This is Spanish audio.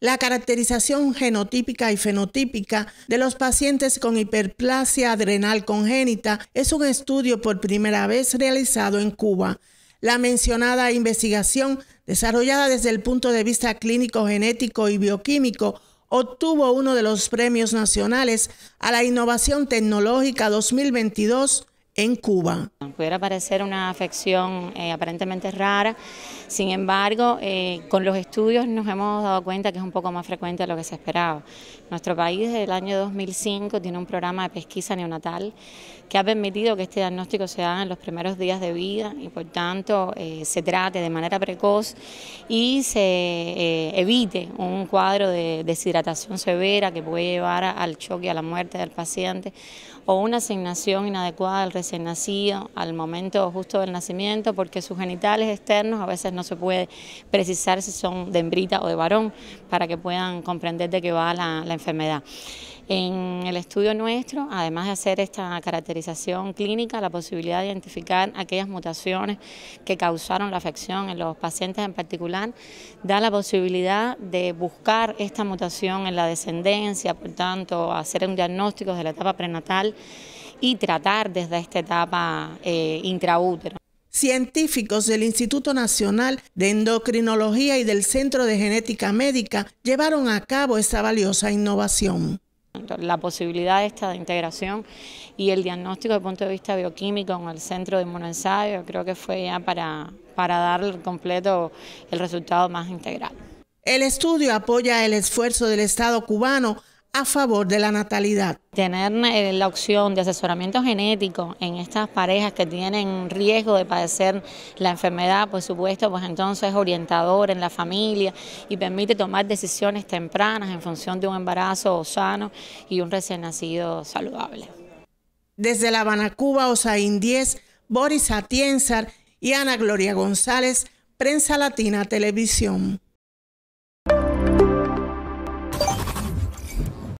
la caracterización genotípica y fenotípica de los pacientes con hiperplasia adrenal congénita es un estudio por primera vez realizado en Cuba. La mencionada investigación, desarrollada desde el punto de vista clínico, genético y bioquímico, obtuvo uno de los premios nacionales a la innovación tecnológica 2022 en Cuba. Pudiera parecer una afección eh, aparentemente rara, sin embargo, eh, con los estudios nos hemos dado cuenta que es un poco más frecuente de lo que se esperaba. Nuestro país desde el año 2005 tiene un programa de pesquisa neonatal que ha permitido que este diagnóstico se haga en los primeros días de vida y por tanto eh, se trate de manera precoz y se evite un cuadro de deshidratación severa que puede llevar al choque, a la muerte del paciente o una asignación inadecuada del nacido, al momento justo del nacimiento, porque sus genitales externos a veces no se puede precisar si son de hembrita o de varón, para que puedan comprender de qué va la, la enfermedad. En el estudio nuestro, además de hacer esta caracterización clínica, la posibilidad de identificar aquellas mutaciones que causaron la afección en los pacientes en particular, da la posibilidad de buscar esta mutación en la descendencia, por tanto, hacer un diagnóstico de la etapa prenatal y tratar desde esta etapa eh, intraútero. Científicos del Instituto Nacional de Endocrinología y del Centro de Genética Médica llevaron a cabo esta valiosa innovación. La posibilidad esta de integración y el diagnóstico desde el punto de vista bioquímico en el centro de inmunoensayo creo que fue ya para, para dar completo el resultado más integral. El estudio apoya el esfuerzo del Estado cubano a favor de la natalidad. Tener eh, la opción de asesoramiento genético en estas parejas que tienen riesgo de padecer la enfermedad, por supuesto, pues entonces es orientador en la familia y permite tomar decisiones tempranas en función de un embarazo sano y un recién nacido saludable. Desde La Habana, Cuba, Osaín 10, Boris Atienzar y Ana Gloria González, Prensa Latina Televisión.